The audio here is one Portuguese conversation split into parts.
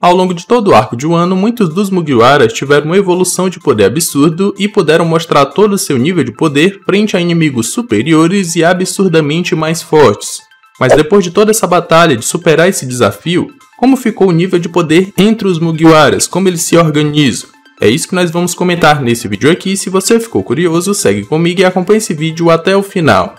Ao longo de todo o arco de um ano, muitos dos Mugiwaras tiveram uma evolução de poder absurdo e puderam mostrar todo o seu nível de poder frente a inimigos superiores e absurdamente mais fortes. Mas depois de toda essa batalha de superar esse desafio, como ficou o nível de poder entre os Mugiwaras, como eles se organizam? É isso que nós vamos comentar nesse vídeo aqui, se você ficou curioso, segue comigo e acompanhe esse vídeo até o final.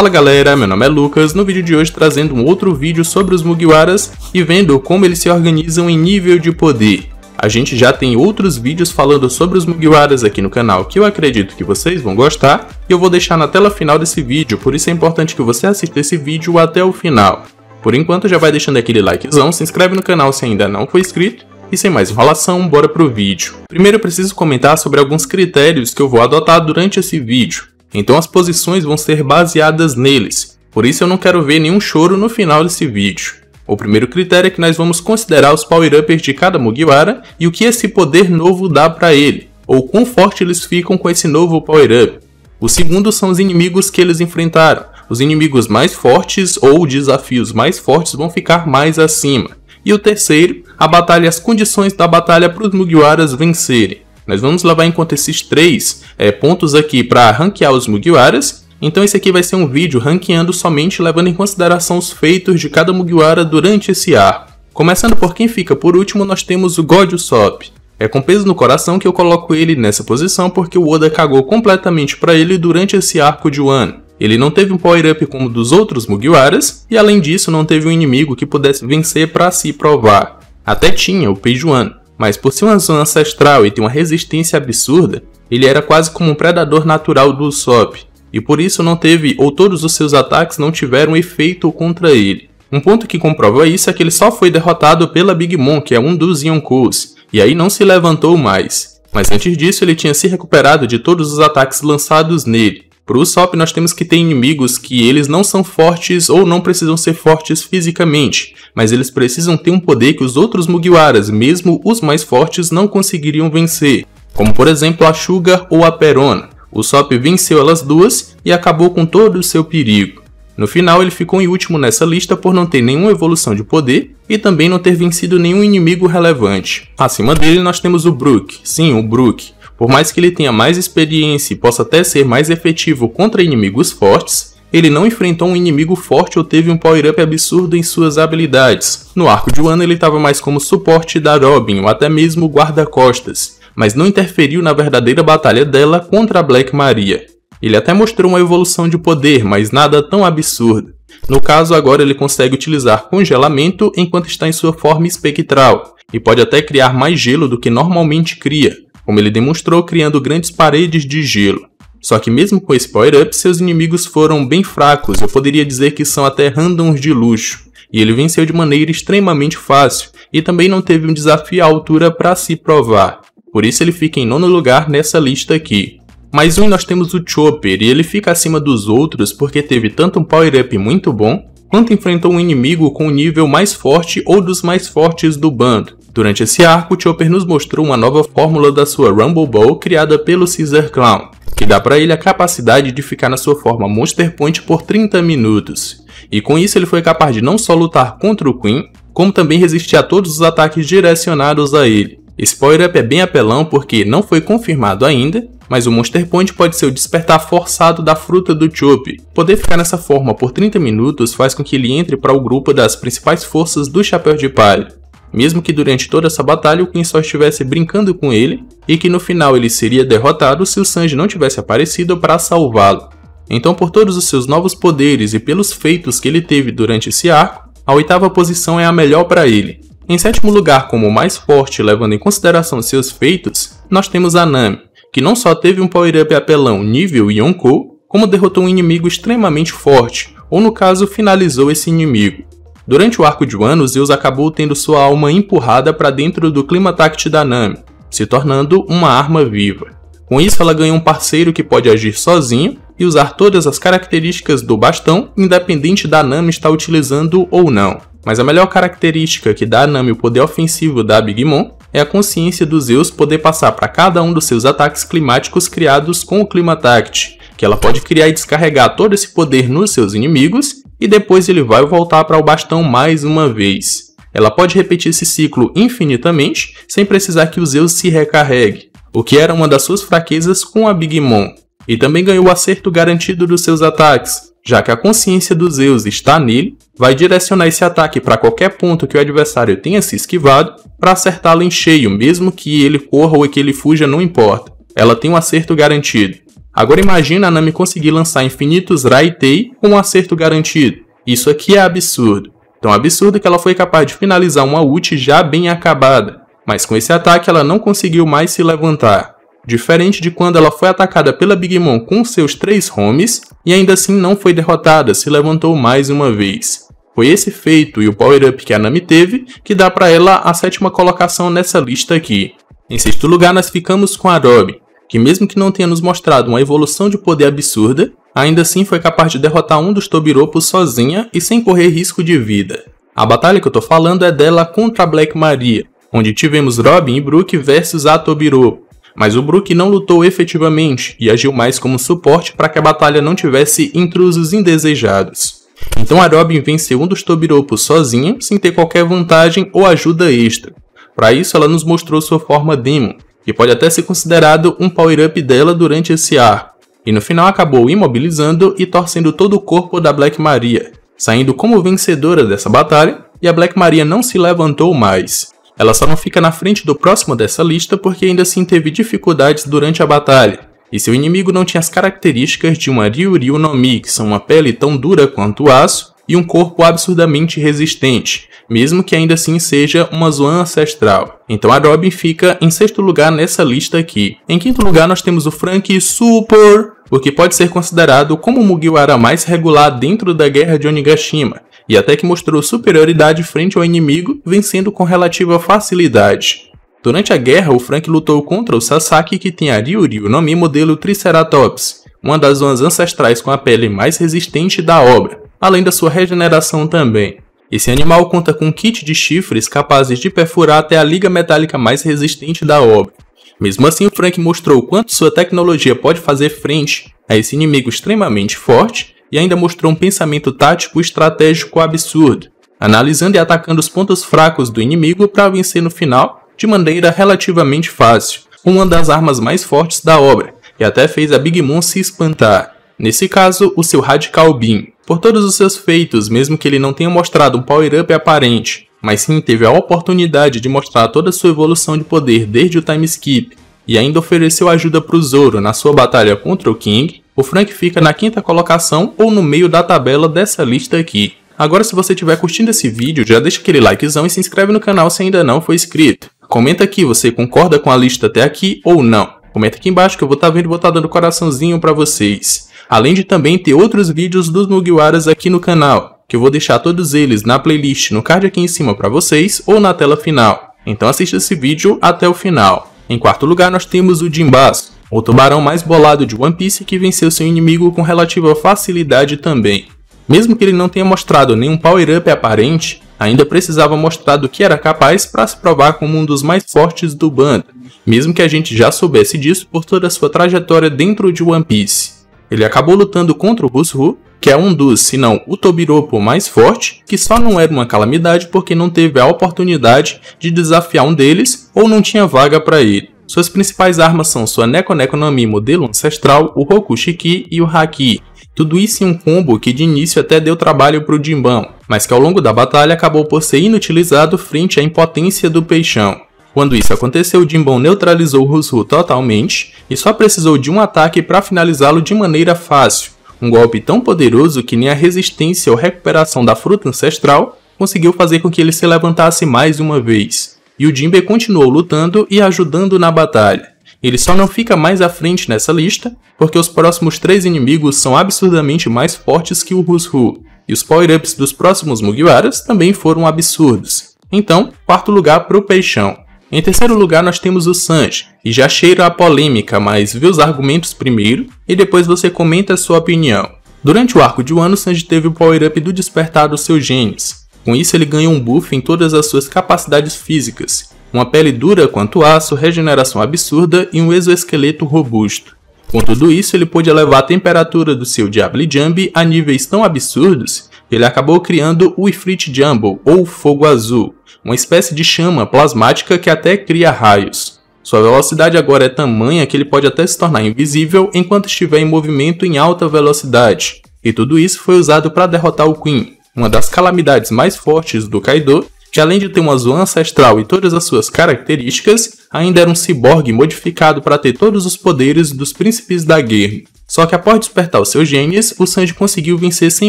Fala galera, meu nome é Lucas, no vídeo de hoje trazendo um outro vídeo sobre os Mugiwaras e vendo como eles se organizam em nível de poder. A gente já tem outros vídeos falando sobre os Mugiwaras aqui no canal que eu acredito que vocês vão gostar e eu vou deixar na tela final desse vídeo, por isso é importante que você assista esse vídeo até o final. Por enquanto já vai deixando aquele likezão, se inscreve no canal se ainda não for inscrito e sem mais enrolação, bora pro vídeo. Primeiro eu preciso comentar sobre alguns critérios que eu vou adotar durante esse vídeo. Então as posições vão ser baseadas neles, por isso eu não quero ver nenhum choro no final desse vídeo. O primeiro critério é que nós vamos considerar os power-uppers de cada Mugiwara e o que esse poder novo dá para ele, ou quão forte eles ficam com esse novo power-up. O segundo são os inimigos que eles enfrentaram. Os inimigos mais fortes ou desafios mais fortes vão ficar mais acima. E o terceiro, a batalha e as condições da batalha para os Mugiwaras vencerem. Nós vamos lavar em conta esses três é, pontos aqui para ranquear os Mugiwaras. Então esse aqui vai ser um vídeo ranqueando somente levando em consideração os feitos de cada Mugiwara durante esse arco. Começando por quem fica por último, nós temos o God Usopp. É com peso no coração que eu coloco ele nessa posição porque o Oda cagou completamente para ele durante esse arco de Wano. Ele não teve um power-up como dos outros Mugiwaras, e além disso não teve um inimigo que pudesse vencer para se provar. Até tinha o One mas por ser uma zona ancestral e ter uma resistência absurda, ele era quase como um predador natural do Usopp, e por isso não teve ou todos os seus ataques não tiveram efeito contra ele. Um ponto que comprova isso é que ele só foi derrotado pela Big Mom, que é um dos Yonkous, e aí não se levantou mais. Mas antes disso, ele tinha se recuperado de todos os ataques lançados nele. Para o Usopp, nós temos que ter inimigos que eles não são fortes ou não precisam ser fortes fisicamente, mas eles precisam ter um poder que os outros Mugiwaras, mesmo os mais fortes, não conseguiriam vencer, como por exemplo a Sugar ou a Perona. O Sop venceu elas duas e acabou com todo o seu perigo. No final, ele ficou em último nessa lista por não ter nenhuma evolução de poder e também não ter vencido nenhum inimigo relevante. Acima dele, nós temos o Brook. Sim, o Brook. Por mais que ele tenha mais experiência e possa até ser mais efetivo contra inimigos fortes, ele não enfrentou um inimigo forte ou teve um power-up absurdo em suas habilidades. No arco de Wano ele estava mais como suporte da Robin ou até mesmo guarda-costas, mas não interferiu na verdadeira batalha dela contra a Black Maria. Ele até mostrou uma evolução de poder, mas nada tão absurda. No caso, agora ele consegue utilizar congelamento enquanto está em sua forma espectral, e pode até criar mais gelo do que normalmente cria, como ele demonstrou criando grandes paredes de gelo. Só que mesmo com esse power-up, seus inimigos foram bem fracos, eu poderia dizer que são até randoms de luxo, e ele venceu de maneira extremamente fácil, e também não teve um desafio à altura para se provar. Por isso ele fica em nono lugar nessa lista aqui. Mais um nós temos o Chopper, e ele fica acima dos outros porque teve tanto um power-up muito bom, quanto enfrentou um inimigo com o um nível mais forte ou dos mais fortes do bando. Durante esse arco, Chopper nos mostrou uma nova fórmula da sua Rumble Ball criada pelo Caesar Clown, que dá para ele a capacidade de ficar na sua forma Monster Point por 30 minutos. E com isso ele foi capaz de não só lutar contra o Queen, como também resistir a todos os ataques direcionados a ele. Spoiler Up é bem apelão porque não foi confirmado ainda, mas o Monster Point pode ser o despertar forçado da fruta do Chope. Poder ficar nessa forma por 30 minutos faz com que ele entre para o grupo das principais forças do Chapéu de Palha mesmo que durante toda essa batalha o Queen só estivesse brincando com ele e que no final ele seria derrotado se o Sanji não tivesse aparecido para salvá-lo. Então, por todos os seus novos poderes e pelos feitos que ele teve durante esse arco, a oitava posição é a melhor para ele. Em sétimo lugar, como o mais forte, levando em consideração seus feitos, nós temos a Nami, que não só teve um power-up apelão nível Yonkou, como derrotou um inimigo extremamente forte, ou no caso, finalizou esse inimigo. Durante o arco de Wano, Zeus acabou tendo sua alma empurrada para dentro do Climatact da Nami, se tornando uma arma viva. Com isso, ela ganha um parceiro que pode agir sozinho e usar todas as características do bastão, independente da Nami estar utilizando ou não. Mas a melhor característica que dá a Nami o poder ofensivo da Big Mom é a consciência dos Zeus poder passar para cada um dos seus ataques climáticos criados com o Climatact, que ela pode criar e descarregar todo esse poder nos seus inimigos e depois ele vai voltar para o bastão mais uma vez. Ela pode repetir esse ciclo infinitamente sem precisar que o Zeus se recarregue, o que era uma das suas fraquezas com a Big Mom. E também ganhou o acerto garantido dos seus ataques, já que a consciência do Zeus está nele, vai direcionar esse ataque para qualquer ponto que o adversário tenha se esquivado para acertá-lo em cheio, mesmo que ele corra ou que ele fuja, não importa. Ela tem um acerto garantido. Agora imagina a Nami conseguir lançar infinitos Raitei com um acerto garantido. Isso aqui é absurdo. Tão absurdo que ela foi capaz de finalizar uma ult já bem acabada. Mas com esse ataque ela não conseguiu mais se levantar. Diferente de quando ela foi atacada pela Big Mom com seus três homes, e ainda assim não foi derrotada, se levantou mais uma vez. Foi esse feito e o power-up que a Nami teve que dá para ela a sétima colocação nessa lista aqui. Em sexto lugar, nós ficamos com a Robin que mesmo que não tenha nos mostrado uma evolução de poder absurda, ainda assim foi capaz de derrotar um dos Tobiropos sozinha e sem correr risco de vida. A batalha que eu tô falando é dela contra a Black Maria, onde tivemos Robin e Brook versus a Tobiropo, mas o Brook não lutou efetivamente e agiu mais como suporte para que a batalha não tivesse intrusos indesejados. Então a Robin venceu um dos Tobiropos sozinha, sem ter qualquer vantagem ou ajuda extra. Para isso, ela nos mostrou sua forma Demon, que pode até ser considerado um power-up dela durante esse ar, e no final acabou imobilizando e torcendo todo o corpo da Black Maria, saindo como vencedora dessa batalha, e a Black Maria não se levantou mais. Ela só não fica na frente do próximo dessa lista porque ainda assim teve dificuldades durante a batalha, e seu inimigo não tinha as características de uma Ryu Ryu no Mi, que são uma pele tão dura quanto o aço, e um corpo absurdamente resistente, mesmo que ainda assim seja uma Zoan ancestral. Então a Robin fica em sexto lugar nessa lista aqui. Em quinto lugar nós temos o Frank Super, o que pode ser considerado como o Mugiwara mais regular dentro da Guerra de Onigashima, e até que mostrou superioridade frente ao inimigo, vencendo com relativa facilidade. Durante a guerra, o Frank lutou contra o Sasaki, que tem a Ryuri, o nome modelo Triceratops, uma das zonas ancestrais com a pele mais resistente da obra além da sua regeneração também. Esse animal conta com um kit de chifres capazes de perfurar até a liga metálica mais resistente da obra. Mesmo assim, o Frank mostrou quanto sua tecnologia pode fazer frente a esse inimigo extremamente forte e ainda mostrou um pensamento tático estratégico absurdo, analisando e atacando os pontos fracos do inimigo para vencer no final de maneira relativamente fácil, uma das armas mais fortes da obra, e até fez a Big Mom se espantar. Nesse caso, o seu Radical Beam. Por todos os seus feitos, mesmo que ele não tenha mostrado um power-up aparente, mas sim teve a oportunidade de mostrar toda sua evolução de poder desde o time skip, e ainda ofereceu ajuda para o Zoro na sua batalha contra o King, o Frank fica na quinta colocação ou no meio da tabela dessa lista aqui. Agora se você estiver curtindo esse vídeo, já deixa aquele likezão e se inscreve no canal se ainda não for inscrito. Comenta aqui, você concorda com a lista até aqui ou não. Comenta aqui embaixo que eu vou estar tá vendo e vou estar tá dando coraçãozinho para vocês além de também ter outros vídeos dos Mugiwaras aqui no canal, que eu vou deixar todos eles na playlist no card aqui em cima para vocês ou na tela final. Então assista esse vídeo até o final. Em quarto lugar nós temos o Jinbasu, o tubarão mais bolado de One Piece que venceu seu inimigo com relativa facilidade também. Mesmo que ele não tenha mostrado nenhum power-up aparente, ainda precisava mostrar do que era capaz para se provar como um dos mais fortes do bando, mesmo que a gente já soubesse disso por toda a sua trajetória dentro de One Piece. Ele acabou lutando contra o Bushu, que é um dos, se não o Tobiropo mais forte, que só não era uma calamidade porque não teve a oportunidade de desafiar um deles ou não tinha vaga para ele. Suas principais armas são sua Neko Neko no Mi modelo ancestral, o Rokushiki e o Haki. Tudo isso em um combo que de início até deu trabalho para o Jimbão, mas que ao longo da batalha acabou por ser inutilizado frente à impotência do Peixão. Quando isso aconteceu, Jinbon neutralizou Rusru totalmente e só precisou de um ataque para finalizá-lo de maneira fácil, um golpe tão poderoso que nem a resistência ou recuperação da fruta ancestral conseguiu fazer com que ele se levantasse mais uma vez. E o Jinbe continuou lutando e ajudando na batalha. Ele só não fica mais à frente nessa lista, porque os próximos três inimigos são absurdamente mais fortes que o Rusru, e os power-ups dos próximos Mugiwaras também foram absurdos. Então, quarto lugar para o Peixão. Em terceiro lugar, nós temos o Sanji, e já cheira a polêmica, mas vê os argumentos primeiro e depois você comenta a sua opinião. Durante o arco de um ano, Sanji teve o power-up do despertar dos seus genes. Com isso, ele ganhou um buff em todas as suas capacidades físicas, uma pele dura quanto aço, regeneração absurda e um exoesqueleto robusto. Com tudo isso, ele pôde elevar a temperatura do seu Diablo Jumbi a níveis tão absurdos que ele acabou criando o Ifrit Jumbo, ou Fogo Azul, uma espécie de chama plasmática que até cria raios. Sua velocidade agora é tamanha que ele pode até se tornar invisível enquanto estiver em movimento em alta velocidade, e tudo isso foi usado para derrotar o Queen, uma das calamidades mais fortes do Kaido, que além de ter uma zoan ancestral e todas as suas características, ainda era um ciborgue modificado para ter todos os poderes dos príncipes da guerra. Só que após despertar os seus genes, o Sanji conseguiu vencer sem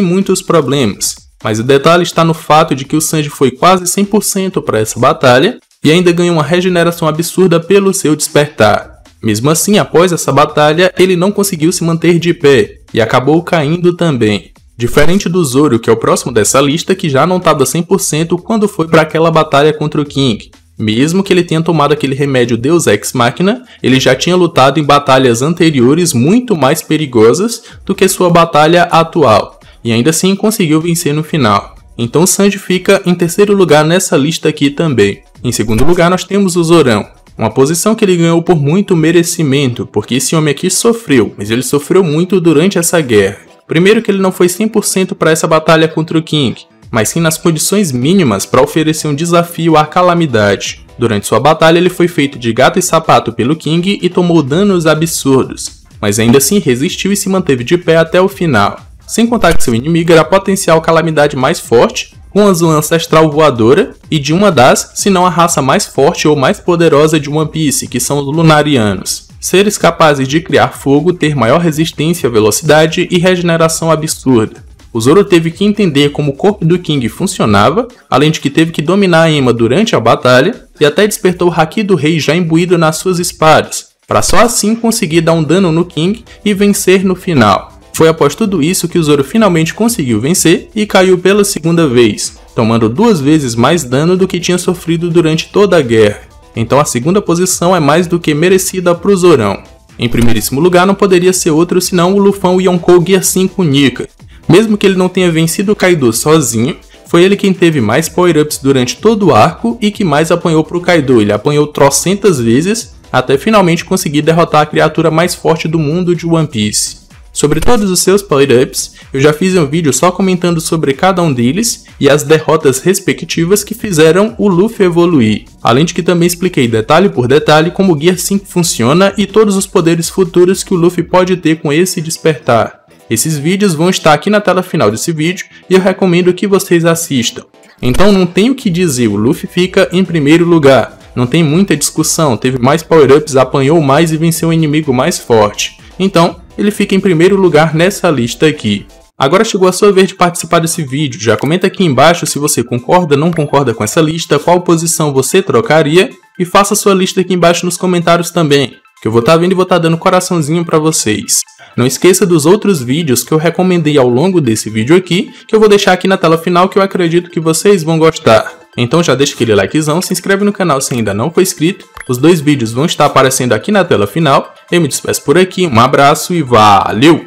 muitos problemas, mas o detalhe está no fato de que o Sanji foi quase 100% para essa batalha e ainda ganhou uma regeneração absurda pelo seu despertar. Mesmo assim, após essa batalha, ele não conseguiu se manter de pé e acabou caindo também. Diferente do Zoro, que é o próximo dessa lista, que já não estava 100% quando foi para aquela batalha contra o King. Mesmo que ele tenha tomado aquele remédio Deus Ex Machina, ele já tinha lutado em batalhas anteriores muito mais perigosas do que sua batalha atual e ainda assim conseguiu vencer no final. Então Sanji fica em terceiro lugar nessa lista aqui também. Em segundo lugar nós temos o Zorão, uma posição que ele ganhou por muito merecimento, porque esse homem aqui sofreu, mas ele sofreu muito durante essa guerra. Primeiro que ele não foi 100% para essa batalha contra o King, mas sim nas condições mínimas para oferecer um desafio à calamidade. Durante sua batalha ele foi feito de gato e sapato pelo King e tomou danos absurdos, mas ainda assim resistiu e se manteve de pé até o final sem contar que seu inimigo era a potencial calamidade mais forte, com a Zoan ancestral voadora e de uma das, se não a raça mais forte ou mais poderosa de One Piece, que são os Lunarianos. Seres capazes de criar fogo, ter maior resistência, velocidade e regeneração absurda. O Zoro teve que entender como o corpo do King funcionava, além de que teve que dominar a Ema durante a batalha e até despertou o Haki do Rei já imbuído nas suas espadas, para só assim conseguir dar um dano no King e vencer no final. Foi após tudo isso que o Zoro finalmente conseguiu vencer e caiu pela segunda vez, tomando duas vezes mais dano do que tinha sofrido durante toda a guerra. Então a segunda posição é mais do que merecida para o Zorão. Em primeiríssimo lugar não poderia ser outro senão o Lufão Yonkou Gear 5 Nika. Mesmo que ele não tenha vencido o Kaido sozinho, foi ele quem teve mais power-ups durante todo o arco e que mais apanhou para o Kaido. Ele apanhou trocentas vezes até finalmente conseguir derrotar a criatura mais forte do mundo de One Piece. Sobre todos os seus power-ups, eu já fiz um vídeo só comentando sobre cada um deles e as derrotas respectivas que fizeram o Luffy evoluir. Além de que também expliquei detalhe por detalhe como o Gear 5 funciona e todos os poderes futuros que o Luffy pode ter com esse despertar. Esses vídeos vão estar aqui na tela final desse vídeo e eu recomendo que vocês assistam. Então não tem o que dizer, o Luffy fica em primeiro lugar. Não tem muita discussão, teve mais power-ups, apanhou mais e venceu um inimigo mais forte. Então, ele fica em primeiro lugar nessa lista aqui. Agora chegou a sua vez de participar desse vídeo, já comenta aqui embaixo se você concorda, ou não concorda com essa lista, qual posição você trocaria e faça sua lista aqui embaixo nos comentários também, que eu vou estar tá vendo e vou estar tá dando coraçãozinho para vocês. Não esqueça dos outros vídeos que eu recomendei ao longo desse vídeo aqui, que eu vou deixar aqui na tela final que eu acredito que vocês vão gostar. Então já deixa aquele likezão, se inscreve no canal se ainda não for inscrito, os dois vídeos vão estar aparecendo aqui na tela final. Eu me despeço por aqui, um abraço e valeu!